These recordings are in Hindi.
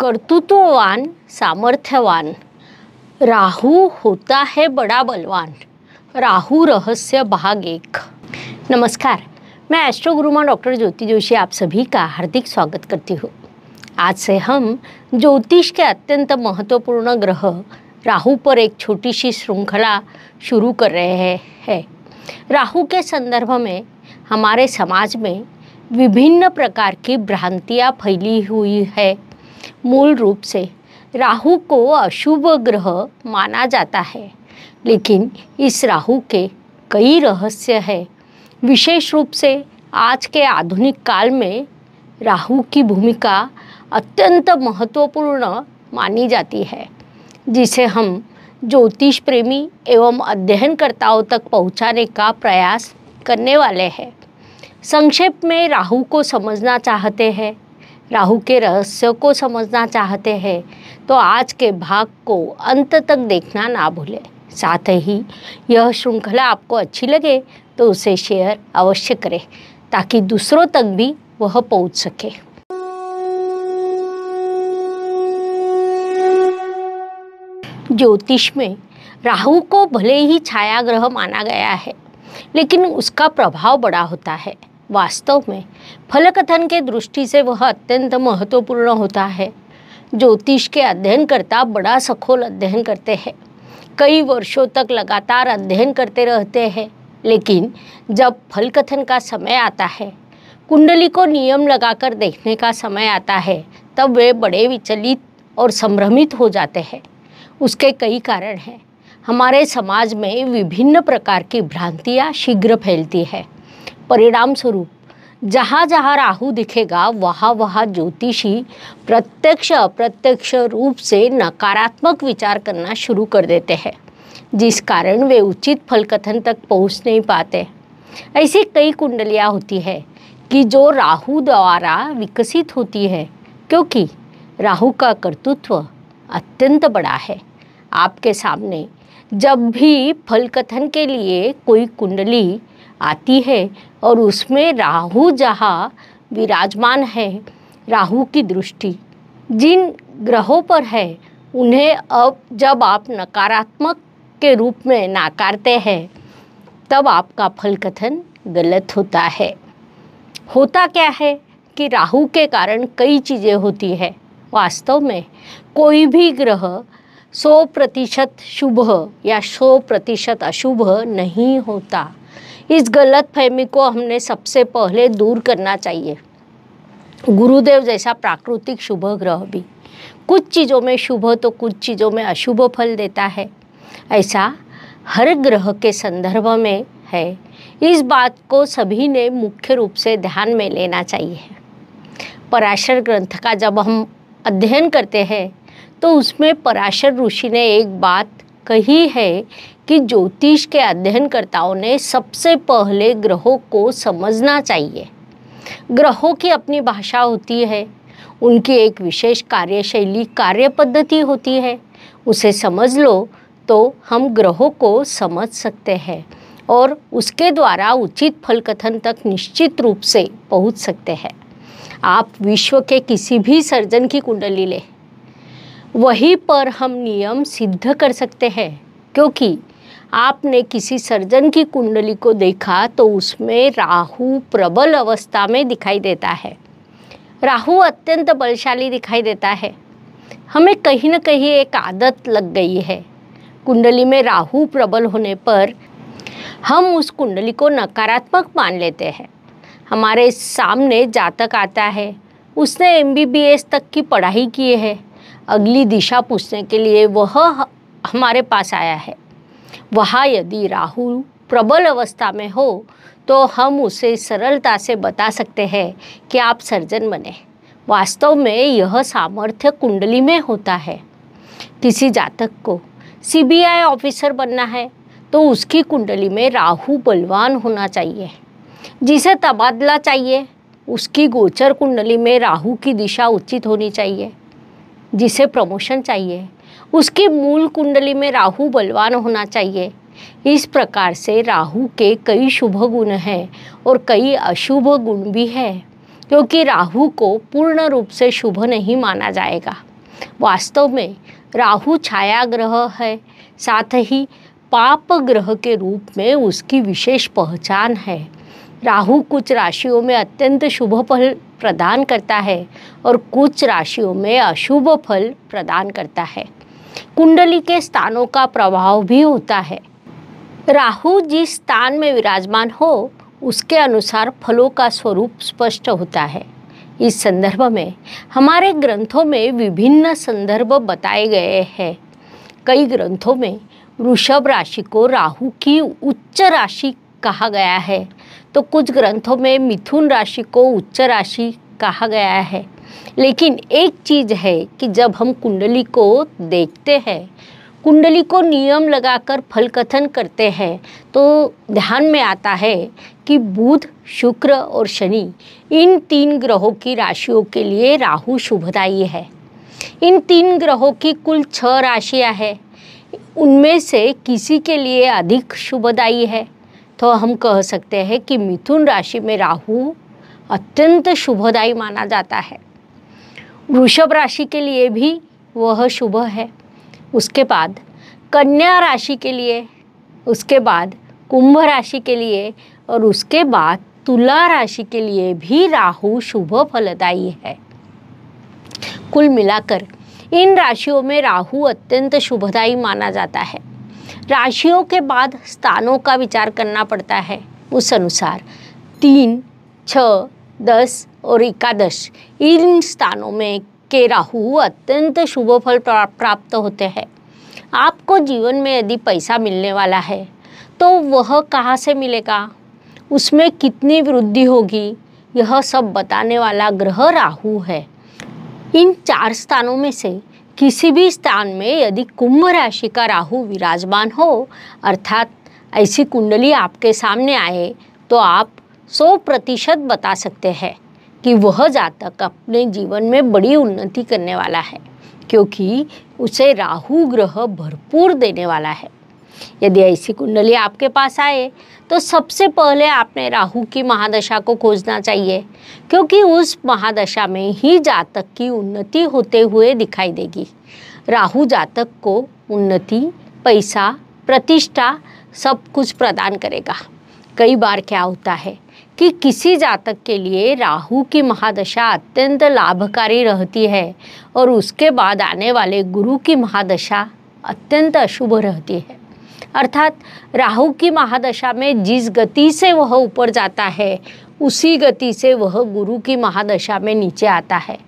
कर्तृत्ववान सामर्थ्यवान राहु होता है बड़ा बलवान राहु रहस्य भाग एक नमस्कार मैं एस्ट्रोगुरुमा डॉक्टर ज्योति जोशी आप सभी का हार्दिक स्वागत करती हूँ आज से हम ज्योतिष के अत्यंत महत्वपूर्ण ग्रह राहु पर एक छोटी सी श्रृंखला शुरू कर रहे हैं है। राहु के संदर्भ में हमारे समाज में विभिन्न प्रकार की भ्रांतियाँ फैली हुई है मूल रूप से राहु को अशुभ ग्रह माना जाता है लेकिन इस राहु के कई रहस्य है विशेष रूप से आज के आधुनिक काल में राहु की भूमिका अत्यंत महत्वपूर्ण मानी जाती है जिसे हम ज्योतिष प्रेमी एवं अध्ययनकर्ताओं तक पहुंचाने का प्रयास करने वाले हैं संक्षेप में राहु को समझना चाहते हैं राहु के रहस्य को समझना चाहते हैं तो आज के भाग को अंत तक देखना ना भूलें साथ ही यह श्रृंखला आपको अच्छी लगे तो उसे शेयर अवश्य करें ताकि दूसरों तक भी वह पहुंच सके ज्योतिष में राहु को भले ही छाया ग्रह माना गया है लेकिन उसका प्रभाव बड़ा होता है वास्तव में फल कथन के दृष्टि से वह अत्यंत महत्वपूर्ण होता है ज्योतिष के अध्ययन करता बड़ा सखोल अध्ययन करते हैं कई वर्षों तक लगातार अध्ययन करते रहते हैं लेकिन जब फल कथन का समय आता है कुंडली को नियम लगाकर देखने का समय आता है तब वे बड़े विचलित और संभ्रमित हो जाते हैं उसके कई कारण हैं हमारे समाज में विभिन्न प्रकार की भ्रांतियाँ शीघ्र फैलती है परिणाम स्वरूप जहाँ जहाँ राहु दिखेगा वहाँ वहाँ ज्योतिषी प्रत्यक्ष अप्रत्यक्ष रूप से नकारात्मक विचार करना शुरू कर देते हैं जिस कारण वे उचित फल कथन तक पहुँच नहीं पाते ऐसी कई कुंडलियाँ होती है कि जो राहु द्वारा विकसित होती है क्योंकि राहु का कर्तृत्व अत्यंत बड़ा है आपके सामने जब भी फल कथन के लिए कोई कुंडली आती है और उसमें राहु जहाँ विराजमान है राहु की दृष्टि जिन ग्रहों पर है उन्हें अब जब आप नकारात्मक के रूप में नाकारते हैं तब आपका फल कथन गलत होता है होता क्या है कि राहु के कारण कई चीज़ें होती है वास्तव में कोई भी ग्रह 100 प्रतिशत शुभ या 100 प्रतिशत अशुभ नहीं होता इस गलत फहमी को हमने सबसे पहले दूर करना चाहिए गुरुदेव जैसा प्राकृतिक शुभ ग्रह भी कुछ चीज़ों में शुभ तो कुछ चीज़ों में अशुभ फल देता है ऐसा हर ग्रह के संदर्भ में है इस बात को सभी ने मुख्य रूप से ध्यान में लेना चाहिए पराशर ग्रंथ का जब हम अध्ययन करते हैं तो उसमें पराशर ऋषि ने एक बात कही है कि ज्योतिष के अध्ययनकर्ताओं ने सबसे पहले ग्रहों को समझना चाहिए ग्रहों की अपनी भाषा होती है उनकी एक विशेष कार्यशैली कार्य पद्धति होती है उसे समझ लो तो हम ग्रहों को समझ सकते हैं और उसके द्वारा उचित फल कथन तक निश्चित रूप से पहुंच सकते हैं आप विश्व के किसी भी सर्जन की कुंडली लें वहीं पर हम नियम सिद्ध कर सकते हैं क्योंकि आपने किसी सर्जन की कुंडली को देखा तो उसमें राहु प्रबल अवस्था में दिखाई देता है राहु अत्यंत बलशाली दिखाई देता है हमें कहीं ना कहीं एक आदत लग गई है कुंडली में राहु प्रबल होने पर हम उस कुंडली को नकारात्मक मान लेते हैं हमारे सामने जातक आता है उसने एम तक की पढ़ाई की है अगली दिशा पूछने के लिए वह हमारे पास आया है वहाँ यदि राहु प्रबल अवस्था में हो तो हम उसे सरलता से बता सकते हैं कि आप सर्जन बने वास्तव में यह सामर्थ्य कुंडली में होता है किसी जातक को सीबीआई ऑफिसर बनना है तो उसकी कुंडली में राहु बलवान होना चाहिए जिसे तबादला चाहिए उसकी गोचर कुंडली में राहु की दिशा उचित होनी चाहिए जिसे प्रमोशन चाहिए उसके मूल कुंडली में राहु बलवान होना चाहिए इस प्रकार से राहु के कई शुभ गुण हैं और कई अशुभ गुण भी हैं क्योंकि राहु को पूर्ण रूप से शुभ नहीं माना जाएगा वास्तव में राहु छाया ग्रह है साथ ही पाप ग्रह के रूप में उसकी विशेष पहचान है राहु कुछ राशियों में अत्यंत शुभ फल प्रदान करता है और कुछ राशियों में अशुभ फल प्रदान करता है कुंडली के स्थानों का प्रभाव भी होता है राहु जिस स्थान में विराजमान हो उसके अनुसार फलों का स्वरूप स्पष्ट होता है इस संदर्भ में हमारे ग्रंथों में विभिन्न संदर्भ बताए गए हैं कई ग्रंथों में वृषभ राशि को राहु की उच्च राशि कहा गया है तो कुछ ग्रंथों में मिथुन राशि को उच्च राशि कहा गया है लेकिन एक चीज़ है कि जब हम कुंडली को देखते हैं कुंडली को नियम लगाकर फल कथन करते हैं तो ध्यान में आता है कि बुध शुक्र और शनि इन तीन ग्रहों की राशियों के लिए राहु शुभदायी है इन तीन ग्रहों की कुल छह राशियां हैं उनमें से किसी के लिए अधिक शुभदायी है तो हम कह सकते हैं कि मिथुन राशि में राहु अत्यंत शुभदायी माना जाता है वृषभ राशि के लिए भी वह शुभ है उसके बाद कन्या राशि के लिए उसके बाद कुंभ राशि के लिए और उसके बाद तुला राशि के लिए भी राहु शुभ फलदायी है कुल मिलाकर इन राशियों में राहु अत्यंत शुभदायी माना जाता है राशियों के बाद स्थानों का विचार करना पड़ता है उस अनुसार तीन छ दस और एकादश इन स्थानों में के राहु अत्यंत शुभ फल प्राप्त होते हैं आपको जीवन में यदि पैसा मिलने वाला है तो वह कहाँ से मिलेगा उसमें कितनी वृद्धि होगी यह सब बताने वाला ग्रह राहु है इन चार स्थानों में से किसी भी स्थान में यदि कुंभ राशि का राहु विराजमान हो अर्थात ऐसी कुंडली आपके सामने आए तो आप सौ प्रतिशत बता सकते हैं कि वह जातक अपने जीवन में बड़ी उन्नति करने वाला है क्योंकि उसे राहु ग्रह भरपूर देने वाला है यदि ऐसी कुंडली आपके पास आए तो सबसे पहले आपने राहु की महादशा को खोजना चाहिए क्योंकि उस महादशा में ही जातक की उन्नति होते हुए दिखाई देगी राहु जातक को उन्नति पैसा प्रतिष्ठा सब कुछ प्रदान करेगा कई बार क्या होता है कि किसी जातक के लिए राहु की महादशा अत्यंत लाभकारी रहती है और उसके बाद आने वाले गुरु की महादशा अत्यंत अशुभ रहती है अर्थात राहु की महादशा में जिस गति से वह ऊपर जाता है उसी गति से वह गुरु की महादशा में नीचे आता है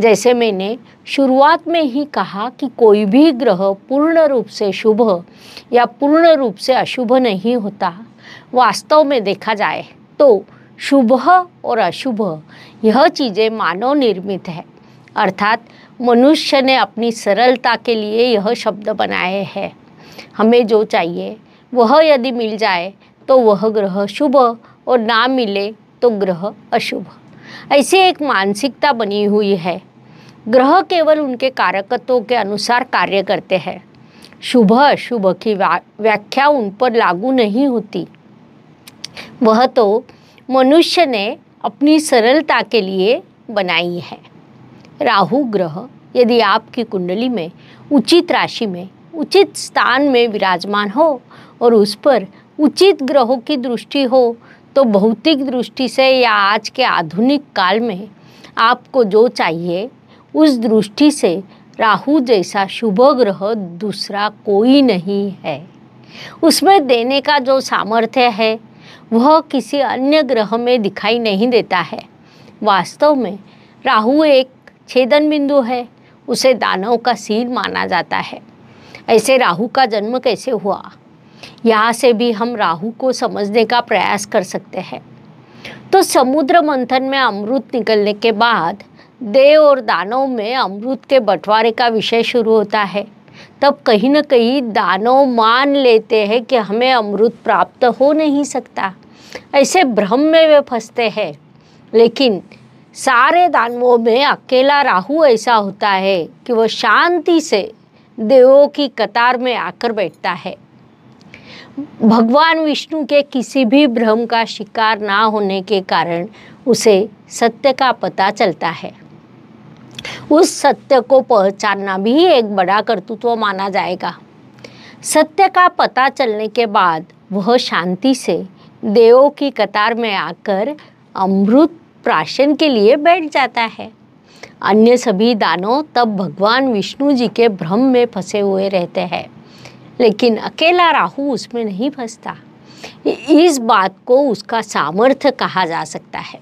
जैसे मैंने शुरुआत में ही कहा कि कोई भी ग्रह पूर्ण रूप से शुभ या पूर्ण रूप से अशुभ नहीं होता वास्तव में देखा जाए तो शुभ और अशुभ यह चीज़ें मानव निर्मित है अर्थात मनुष्य ने अपनी सरलता के लिए यह शब्द बनाए हैं हमें जो चाहिए वह यदि मिल जाए तो वह ग्रह शुभ और ना मिले तो ग्रह अशुभ ऐसी एक मानसिकता बनी हुई है ग्रह केवल उनके कारकत्वों के अनुसार कार्य करते हैं शुभ अशुभ की व्याख्या उन पर लागू नहीं होती वह तो मनुष्य ने अपनी सरलता के लिए बनाई है राहु ग्रह यदि आपकी कुंडली में उचित राशि में उचित स्थान में विराजमान हो और उस पर उचित ग्रहों की दृष्टि हो तो भौतिक दृष्टि से या आज के आधुनिक काल में आपको जो चाहिए उस दृष्टि से राहु जैसा शुभ ग्रह दूसरा कोई नहीं है उसमें देने का जो सामर्थ्य है वह किसी अन्य ग्रह में दिखाई नहीं देता है वास्तव में राहु एक छेदन बिंदु है उसे दानव का सील माना जाता है ऐसे राहु का जन्म कैसे हुआ यहाँ से भी हम राहु को समझने का प्रयास कर सकते हैं तो समुद्र मंथन में अमृत निकलने के बाद देव और दानव में अमृत के बंटवारे का विषय शुरू होता है तब कहीं ना कहीं दानव मान लेते हैं कि हमें अमृत प्राप्त हो नहीं सकता ऐसे भ्रम में वे फंसते हैं लेकिन सारे दानवों में अकेला राहु ऐसा होता है कि वह शांति से देवों की कतार में आकर बैठता है भगवान विष्णु के किसी भी भ्रम का शिकार ना होने के कारण उसे सत्य का पता चलता है उस सत्य को पहचानना भी एक बड़ा कर्तृत्व माना जाएगा सत्य का पता चलने के बाद वह शांति से देवों की कतार में आकर अमृत प्राशन के लिए बैठ जाता है अन्य सभी दानों तब भगवान विष्णु जी के भ्रम में फंसे हुए रहते हैं लेकिन अकेला राहु उसमें नहीं फंसता इस बात को उसका सामर्थ्य कहा जा सकता है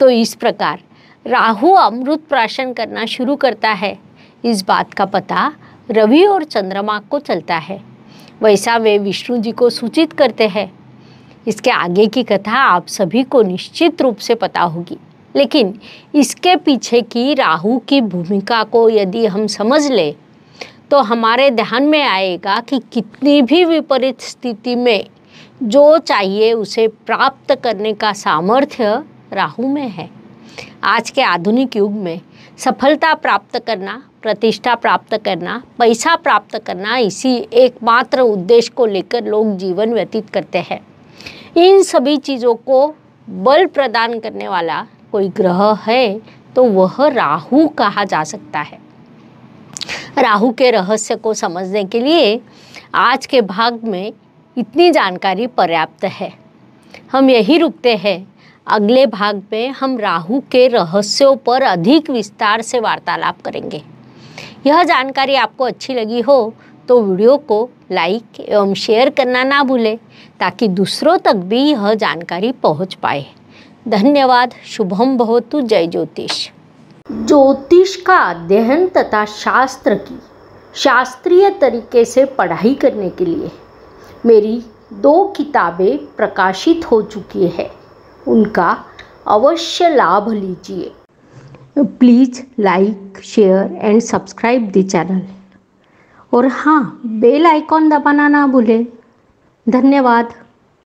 तो इस प्रकार राहु अमृत प्राशन करना शुरू करता है इस बात का पता रवि और चंद्रमा को चलता है वैसा वे विष्णु जी को सूचित करते हैं इसके आगे की कथा आप सभी को निश्चित रूप से पता होगी लेकिन इसके पीछे की राहु की भूमिका को यदि हम समझ लें तो हमारे ध्यान में आएगा कि कितनी भी विपरीत स्थिति में जो चाहिए उसे प्राप्त करने का सामर्थ्य राहु में है आज के आधुनिक युग में सफलता प्राप्त करना प्रतिष्ठा प्राप्त करना पैसा प्राप्त करना इसी एकमात्र उद्देश्य को लेकर लोग जीवन व्यतीत करते हैं इन सभी चीज़ों को बल प्रदान करने वाला कोई ग्रह है तो वह राहु कहा जा सकता है राहु के रहस्य को समझने के लिए आज के भाग में इतनी जानकारी पर्याप्त है हम यही रुकते हैं अगले भाग में हम राहु के रहस्यों पर अधिक विस्तार से वार्तालाप करेंगे यह जानकारी आपको अच्छी लगी हो तो वीडियो को लाइक एवं शेयर करना ना भूलें ताकि दूसरों तक भी यह जानकारी पहुंच पाए धन्यवाद शुभम भवतु जय ज्योतिष ज्योतिष का अध्ययन तथा शास्त्र की शास्त्रीय तरीके से पढ़ाई करने के लिए मेरी दो किताबें प्रकाशित हो चुकी है उनका अवश्य लाभ लीजिए please like share and subscribe the channel और हाँ बेल आइकॉन दबाना ना भूलें धन्यवाद